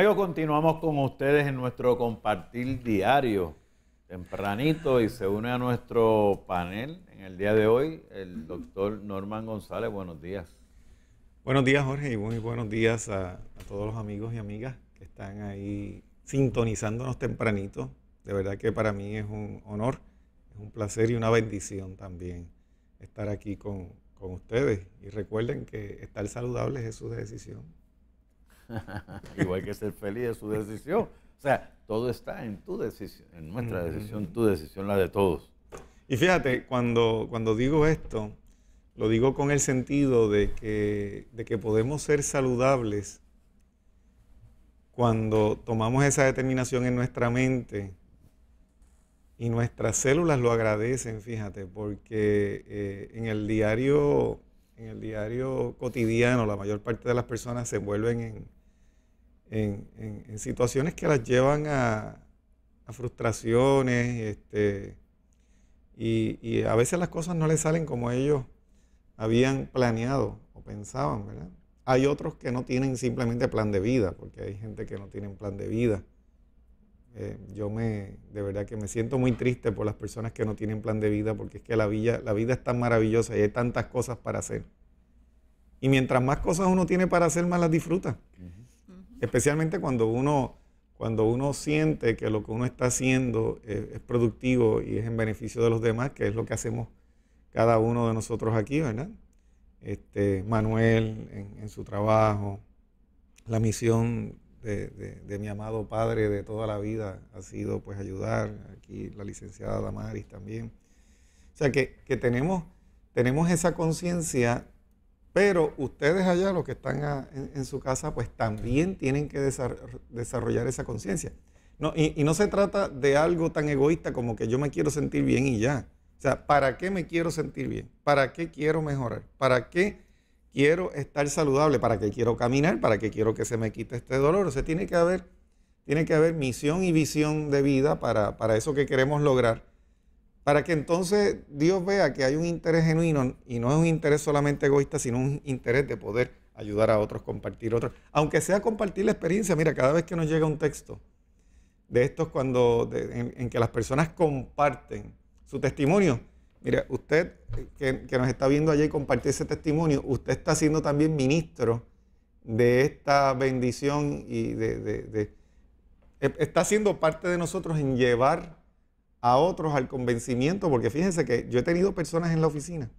Luego continuamos con ustedes en nuestro compartir diario tempranito y se une a nuestro panel en el día de hoy el doctor Norman González. Buenos días. Buenos días Jorge y muy buenos días a, todos los amigos y amigas que están ahí sintonizándonos tempranito. De verdad que para mí es un honor, es un placer y una bendición también estar aquí con, con ustedes. Y recuerden que estar saludables es su decisión. Igual que ser feliz es su decisión. O sea, todo está en tu decisión, en nuestra decisión, tu decisión, la de todos. Y fíjate, cuando, cuando digo esto, lo digo con el sentido de que, de que podemos ser saludables cuando tomamos esa determinación en nuestra mente y nuestras células lo agradecen, fíjate, porque eh, en el diario en el diario cotidiano la mayor parte de las personas se vuelven en, en, situaciones que las llevan a, frustraciones este, y, a veces las cosas no les salen como ellos habían planeado o pensaban, ¿verdad? Hay otros que no tienen simplemente plan de vida, porque hay gente que no tiene plan de vida. Eh, yo me, de verdad que me siento muy triste por las personas que no tienen plan de vida, porque es que la, vida, la vida es tan maravillosa y hay tantas cosas para hacer. Y mientras más cosas uno tiene para hacer, más las disfruta especialmente cuando uno, cuando uno siente que lo que uno está haciendo es, productivo y es en beneficio de los demás, que es lo que hacemos cada uno de nosotros aquí, ¿verdad? Este, Manuel en, su trabajo, la misión de, mi amado padre de toda la vida ha sido pues ayudar, aquí la licenciada Damaris también. O sea que, que tenemos, tenemos esa conciencia pero ustedes allá, los que están en, su casa, pues también tienen que desarrollar esa conciencia. y, no se trata de algo tan egoísta como que yo me quiero sentir bien y ya. O sea, ¿para qué me quiero sentir bien? ¿Para qué quiero mejorar? ¿Para qué quiero estar saludable? ¿Para qué quiero caminar? ¿Para qué quiero que se me quite este dolor? O sea, tiene que haber, tiene que haber misión y visión de vida para, para eso que queremos lograr para que entonces Dios vea que hay un interés genuino y no es un interés solamente egoísta, sino un interés de poder ayudar a otros, compartir otros. Aunque sea compartir la experiencia, mira, cada vez que nos llega un texto de estos cuando en, que las personas comparten su testimonio, mira, usted que, nos está viendo allí y compartir ese testimonio, usted está siendo también ministro de esta bendición y de, e, está siendo parte de nosotros en llevar a otros al convencimiento, porque fíjense que yo he tenido personas en la oficina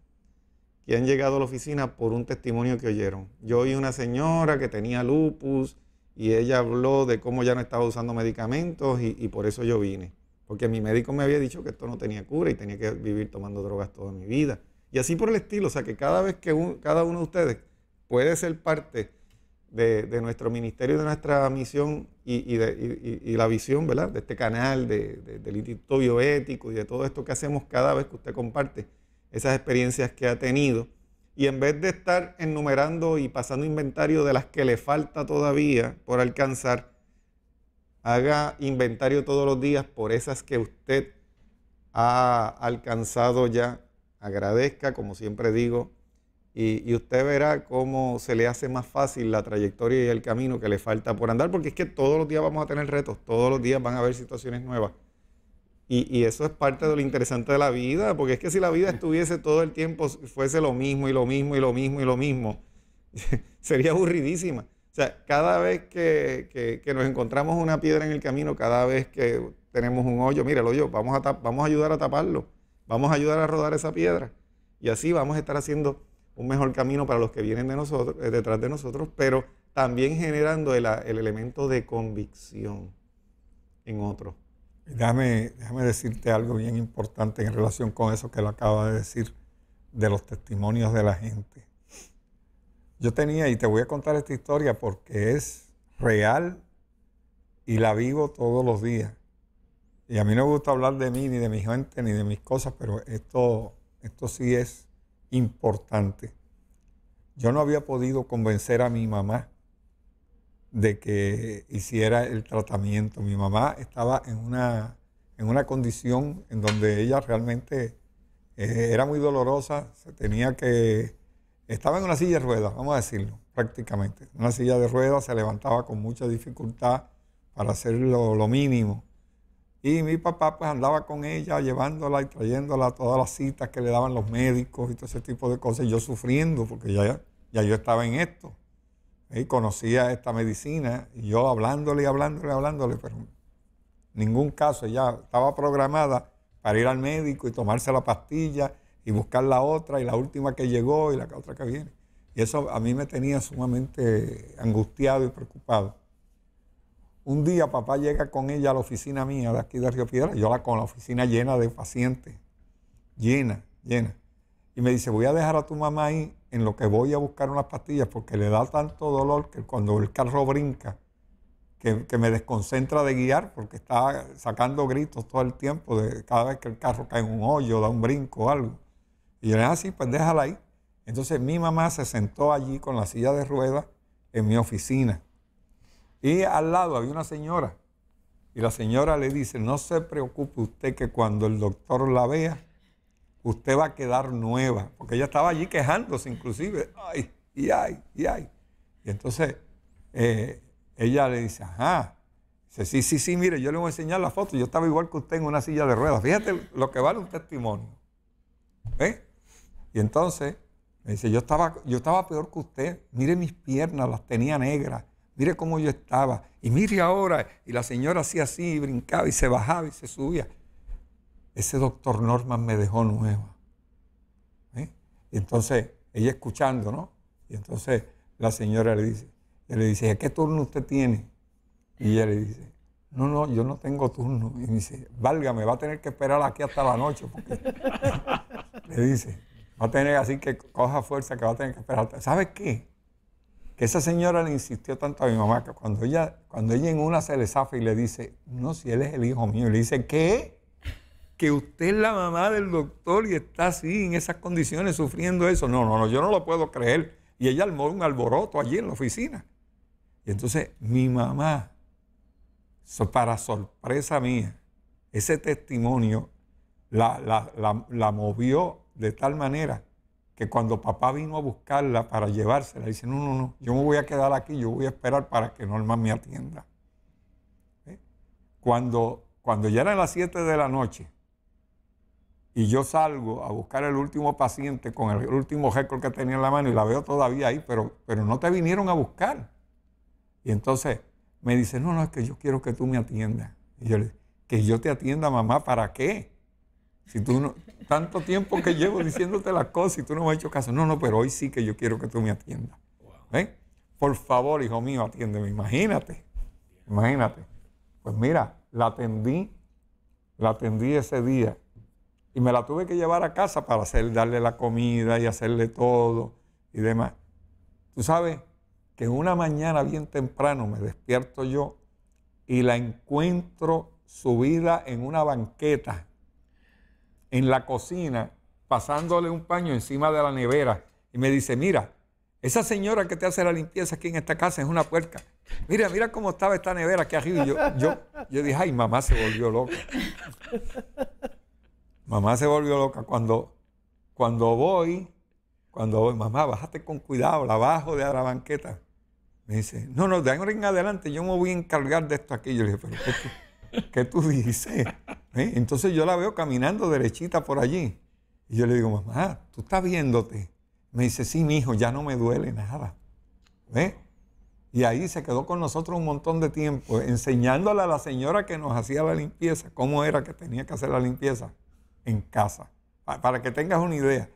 que han llegado a la oficina por un testimonio que oyeron. Yo oí una señora que tenía lupus y ella habló de cómo ya no estaba usando medicamentos y, por eso yo vine. Porque mi médico me había dicho que esto no tenía cura y tenía que vivir tomando drogas toda mi vida. Y así por el estilo, o sea que cada vez que cada uno de ustedes puede ser parte de, nuestro ministerio, de nuestra misión y, la visión ¿verdad? de este canal, del Instituto Bioético y de todo esto que hacemos cada vez que usted comparte esas experiencias que ha tenido. Y en vez de estar enumerando y pasando inventario de las que le falta todavía por alcanzar, haga inventario todos los días por esas que usted ha alcanzado ya. Agradezca, como siempre digo, y, usted verá cómo se le hace más fácil la trayectoria y el camino que le falta por andar, porque es que todos los días vamos a tener retos, todos los días van a haber situaciones nuevas. Y, eso es parte de lo interesante de la vida, porque es que si la vida estuviese todo el tiempo, fuese lo mismo y lo mismo y lo mismo y lo mismo, sería aburridísima. O sea, cada vez que, nos encontramos una piedra en el camino, cada vez que tenemos un hoyo, mire, el hoyo, vamos a, vamos a ayudar a taparlo, vamos a ayudar a rodar esa piedra. Y así vamos a estar haciendo un mejor camino para los que vienen de nosotros, eh, detrás de nosotros, pero también generando el, elemento de convicción en otros. Déjame, déjame, decirte algo bien importante en relación con eso que lo acaba de decir, de los testimonios de la gente. Yo tenía, y te voy a contar esta historia porque es real y la vivo todos los días. Y a mí no me gusta hablar de mí, ni de mi gente, ni de mis cosas, pero esto, esto sí es importante. Yo no había podido convencer a mi mamá de que hiciera el tratamiento. Mi mamá estaba en una, en una condición en donde ella realmente eh, era muy dolorosa, se tenía que... Estaba en una silla de ruedas, vamos a decirlo, prácticamente. Una silla de ruedas se levantaba con mucha dificultad para hacer lo, lo mínimo. Y mi papá pues andaba con ella, llevándola y trayéndola a todas las citas que le daban los médicos y todo ese tipo de cosas. yo sufriendo porque ya, ya yo estaba en esto. Y conocía esta medicina y yo hablándole y hablándole y hablándole, pero ningún caso. Ella estaba programada para ir al médico y tomarse la pastilla y buscar la otra y la última que llegó y la otra que viene. Y eso a mí me tenía sumamente angustiado y preocupado. Un día papá llega con ella a la oficina mía de aquí de Río Piedra, yo la con la oficina llena de pacientes, llena, llena. Y me dice, voy a dejar a tu mamá ahí en lo que voy a buscar unas pastillas porque le da tanto dolor que cuando el carro brinca, que, me desconcentra de guiar porque está sacando gritos todo el tiempo, de cada vez que el carro cae en un hoyo, da un brinco o algo. Y yo le digo, ah, sí, pues déjala ahí. Entonces mi mamá se sentó allí con la silla de ruedas en mi oficina. Y al lado había una señora. Y la señora le dice, no se preocupe usted que cuando el doctor la vea, usted va a quedar nueva. Porque ella estaba allí quejándose inclusive. Ay, y ay, y ay. Y entonces eh, ella le dice, ajá. Dice, sí, sí, sí, mire, yo le voy a enseñar la foto. Yo estaba igual que usted en una silla de ruedas. Fíjate lo que vale un testimonio. ¿Eh? Y entonces me dice, yo estaba, yo estaba peor que usted. Mire mis piernas, las tenía negras mire cómo yo estaba, y mire ahora, y la señora hacía así, y brincaba, y se bajaba, y se subía. Ese doctor Norman me dejó nueva. ¿Eh? Y entonces, ella escuchando, ¿no? Y entonces la señora le dice, le dice, qué turno usted tiene? Y ella le dice, no, no, yo no tengo turno. Y me dice, válgame, va a tener que esperar aquí hasta la noche. Porque... le dice, va a tener así que coja fuerza que va a tener que esperar. ¿Sabe qué? esa señora le insistió tanto a mi mamá que cuando ella, cuando ella en una se le zafa y le dice, no, si él es el hijo mío, le dice, ¿qué? Que usted es la mamá del doctor y está así, en esas condiciones, sufriendo eso. No, no, no, yo no lo puedo creer. Y ella armó un alboroto allí en la oficina. Y entonces mi mamá, para sorpresa mía, ese testimonio la, la movió de tal manera que cuando papá vino a buscarla para llevársela, dice, no, no, no, yo me voy a quedar aquí, yo voy a esperar para que Norma me atienda. ¿Eh? Cuando, cuando ya eran las 7 de la noche y yo salgo a buscar el último paciente con el último récord que tenía en la mano y la veo todavía ahí, pero, pero no te vinieron a buscar. Y entonces me dice, no, no, es que yo quiero que tú me atiendas. Y yo le digo, que yo te atienda, mamá, ¿para qué? Si tú no, tanto tiempo que llevo diciéndote las cosas y tú no me has hecho caso. No, no, pero hoy sí que yo quiero que tú me atiendas. ¿Eh? Por favor, hijo mío, atiéndeme. Imagínate. Imagínate. Pues mira, la atendí, la atendí ese día. Y me la tuve que llevar a casa para hacer, darle la comida y hacerle todo y demás. Tú sabes que una mañana bien temprano me despierto yo y la encuentro subida en una banqueta en la cocina pasándole un paño encima de la nevera y me dice, mira, esa señora que te hace la limpieza aquí en esta casa es una puerca. Mira, mira cómo estaba esta nevera aquí arriba. Y yo, yo, yo dije, ay, mamá se volvió loca. mamá se volvió loca cuando, cuando voy, cuando voy, mamá, bájate con cuidado, la bajo de la banqueta. Me dice, no, no, de ahora en adelante yo me voy a encargar de esto aquí. Yo le dije, pero qué tú dices? ¿Eh? Entonces yo la veo caminando derechita por allí. Y yo le digo, mamá, tú estás viéndote. Me dice, sí, mi hijo, ya no me duele nada. Y ahí se quedó con nosotros un montón de tiempo, enseñándole a la señora que nos hacía la limpieza, cómo era que tenía que hacer la limpieza en casa. Para que tengas una idea,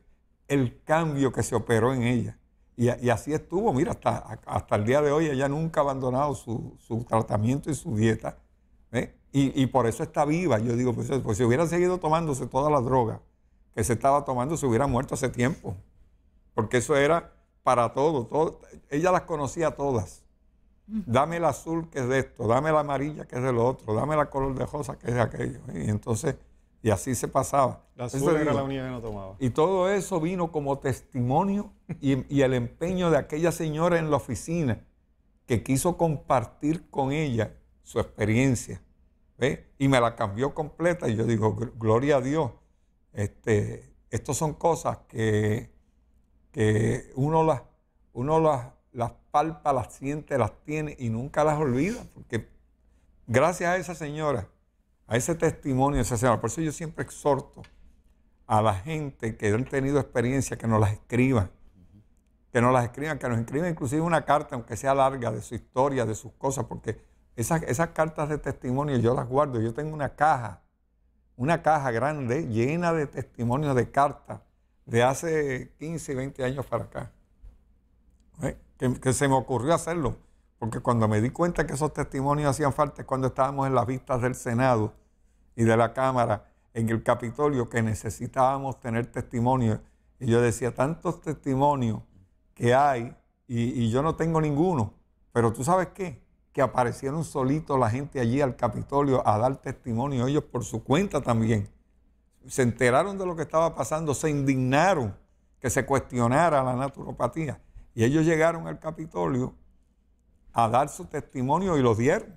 el cambio que se operó en ella. Y, así estuvo, mira, hasta, hasta el día de hoy ella nunca ha abandonado su, su tratamiento y su dieta. ¿eh? Y, por eso está viva. Yo digo, pues, pues si hubiera seguido tomándose toda la droga que se estaba tomando, se hubiera muerto hace tiempo. Porque eso era para todo. ella las conocía todas. Dame el azul que es de esto, dame la amarilla que es de lo otro, dame la color de rosa que es aquello. Y entonces, y así se pasaba. La azul era la única que no tomaba. Y todo eso vino como testimonio y el empeño de aquella señora en la oficina que quiso compartir con ella su experiencia y me la cambió completa y yo digo, gloria a Dios. Este, estas son cosas que, uno, las, uno las, las palpa, las siente, las tiene y nunca las olvida, porque gracias a esa señora, a ese testimonio de esa señora, por eso yo siempre exhorto a la gente que han tenido experiencia que nos las escriban, que nos las escriban, que nos escriban inclusive una carta, aunque sea larga, de su historia, de sus cosas, porque esas, cartas de testimonio yo las guardo. Yo tengo una caja, una caja grande llena de testimonios de cartas de hace 15, 20 años para acá. ¿Eh? Que, se me ocurrió hacerlo, porque cuando me di cuenta que esos testimonios hacían falta cuando estábamos en las vistas del Senado y de la Cámara en el Capitolio, que necesitábamos tener testimonios. Y yo decía, tantos testimonios que hay y yo no tengo ninguno. Pero tú sabes qué, que aparecieron solitos la gente allí al Capitolio a dar testimonio ellos por su cuenta también. Se enteraron de lo que estaba pasando, se indignaron que se cuestionara la naturopatía. Y ellos llegaron al Capitolio a dar su testimonio y los dieron.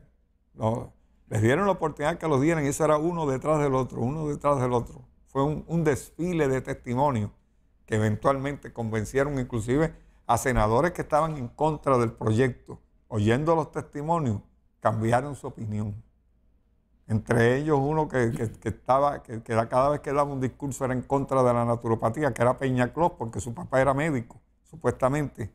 les dieron la oportunidad que los dieran y eso era uno detrás del otro, uno detrás del otro. Fue un, un desfile de testimonio que eventualmente convencieron inclusive a senadores que estaban en contra del proyecto oyendo los testimonios, cambiaron su opinión. Entre ellos uno que, estaba, que, cada vez que daba un discurso era en contra de la naturopatía, que era Peña Clos, porque su papá era médico, supuestamente.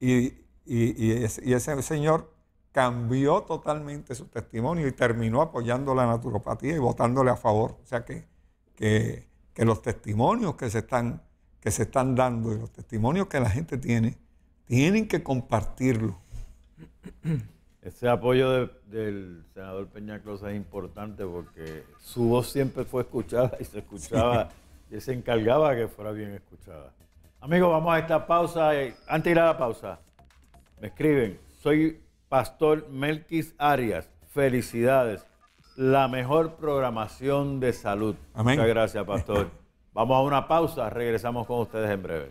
Y, ese, señor cambió totalmente su testimonio y terminó apoyando la naturopatía y votándole a favor. O sea que, los testimonios que se, están, que se están dando y los testimonios que la gente tiene, tienen que compartirlos. Ese apoyo del senador Peña Closa es importante porque su voz siempre fue escuchada y se escuchaba y se encargaba que fuera bien escuchada. Amigos, vamos a esta pausa. Eh, antes de ir a la pausa, me escriben. Soy Pastor Melquis Arias. Felicidades. La mejor programación de salud. Muchas gracias, Pastor. vamos a una pausa. Regresamos con ustedes en breve.